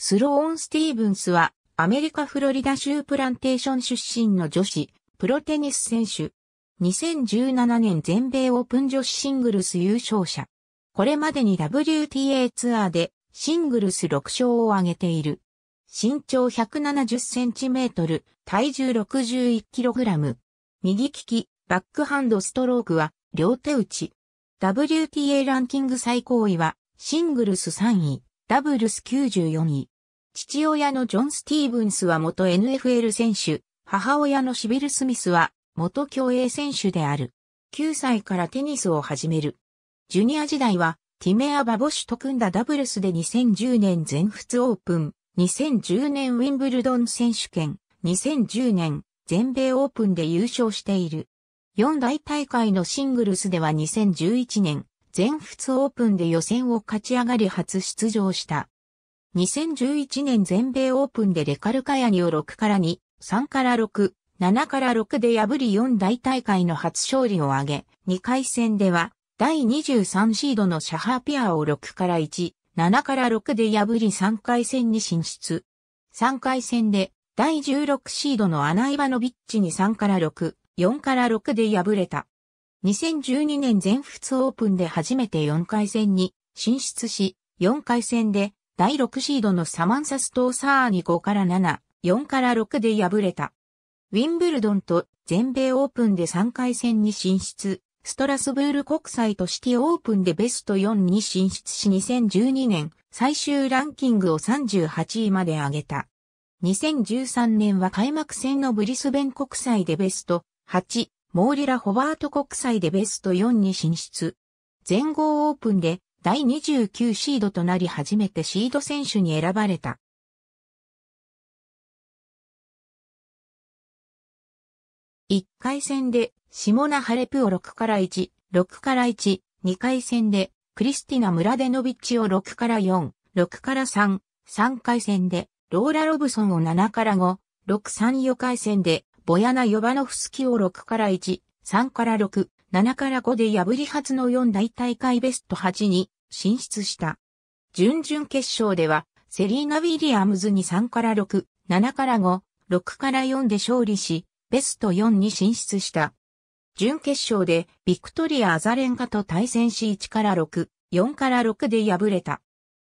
スローン・スティーブンスは、アメリカ・フロリダ州プランテーション出身の女子、プロテニス選手。2017年全米オープン女子シングルス優勝者。これまでに WTA ツアーでシングルス6勝を挙げている。身長170センチメートル、体重61キログラム。右利き、バックハンドストロークは両手打ち。WTA ランキング最高位はシングルス3位。ダブルス94位。父親のジョン・スティーブンスは元 NFL 選手、母親のシビル・スミスは元競泳選手である。9歳からテニスを始める。ジュニア時代はティメア・バボシュと組んだダブルスで2010年全仏オープン、2010年ウィンブルドン選手権、2010年全米オープンで優勝している。四大大会のシングルスでは2011年、全仏オープンで予選を勝ち上がり初出場した。2011年全米オープンでレカルカヤニを6から2、3から6、7から6で破り4大大会の初勝利を挙げ、2回戦では第23シードのシャハーピアを6から1、7から6で破り3回戦に進出。3回戦で第16シードのアナイバノビッチに3から6、4から6で敗れた。2012年全仏オープンで初めて4回戦に進出し、4回戦で第6シードのサマンサストーサーに5から7、4から6で敗れた。ウィンブルドンと全米オープンで3回戦に進出、ストラスブール国際とシティオープンでベスト4に進出し2012年最終ランキングを38位まで上げた。2013年は開幕戦のブリスベン国際でベスト8、モーリラ・ホバート国際でベスト4に進出。全豪オープンで第29シードとなり初めてシード選手に選ばれた。1回戦でシモナ・ハレプを6から1、6から1、2回戦でクリスティナ・ムラデノビッチを6から4、6から3、3回戦でローラ・ロブソンを7から5、6、3、4回戦でボヤナ・ヨバノフスキを6から1、3から6、7から5で破り初の4大大会ベスト8に進出した。準々決勝では、セリーナ・ウィリアムズに3から6、7から5、6から4で勝利し、ベスト4に進出した。準決勝で、ビクトリア・アザレンカと対戦し1から6、4から6で敗れた。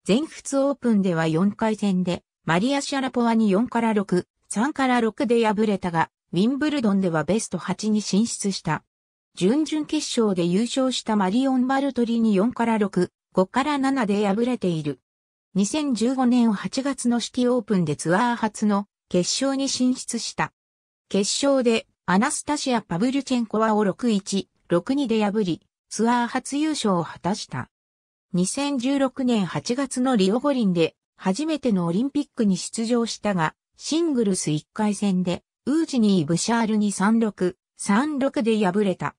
全仏オープンでは4回戦で、マリア・シャラポワに4から6、3から6で敗れたが、ウィンブルドンではベスト8に進出した。準々決勝で優勝したマリオン・バルトリに4から6、5から7で敗れている。2015年8月のシティオープンでツアー初の決勝に進出した。決勝でアナスタシア・パブルチェンコワを6-1、6-2で破り、ツアー初優勝を果たした。2016年8月のリオ五輪で初めてのオリンピックに出場したが、シングルス1回戦でウージニー・ブシャールに36、36で敗れた。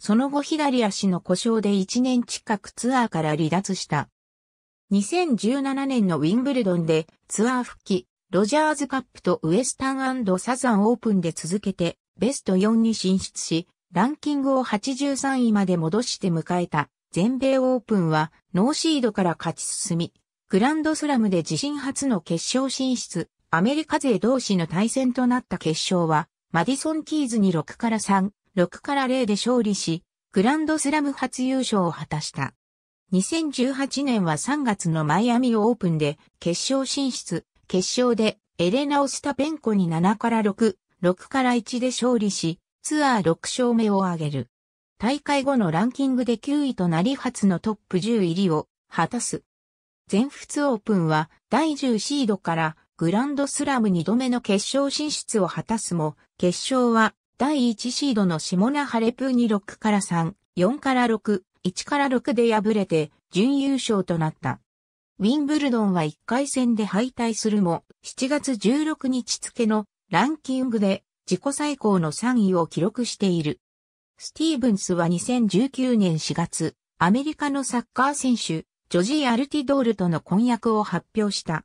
その後左足の故障で1年近くツアーから離脱した。2017年のウィンブルドンでツアー復帰、ロジャーズカップとウエスタンサザンオープンで続けてベスト4に進出し、ランキングを83位まで戻して迎えた全米オープンはノーシードから勝ち進み、グランドスラムで自身初の決勝進出、アメリカ勢同士の対戦となった決勝は、マディソン・キーズに6から3、6から0で勝利し、グランドスラム初優勝を果たした。2018年は3月のマイアミオープンで決勝進出、決勝でエレナ・オスタペンコに7から6、6から1で勝利し、ツアー6勝目を挙げる。大会後のランキングで9位となり初のトップ10入りを果たす。全仏オープンは第10シードからグランドスラム2度目の決勝進出を果たすも、決勝は第1シードのシモナ・ハレプーに6から3、4から6、1から6で敗れて準優勝となった。ウィンブルドンは1回戦で敗退するも、7月16日付のランキングで自己最高の3位を記録している。スティーブンスは2019年4月、アメリカのサッカー選手、ジョジー・アルティドールとの婚約を発表した。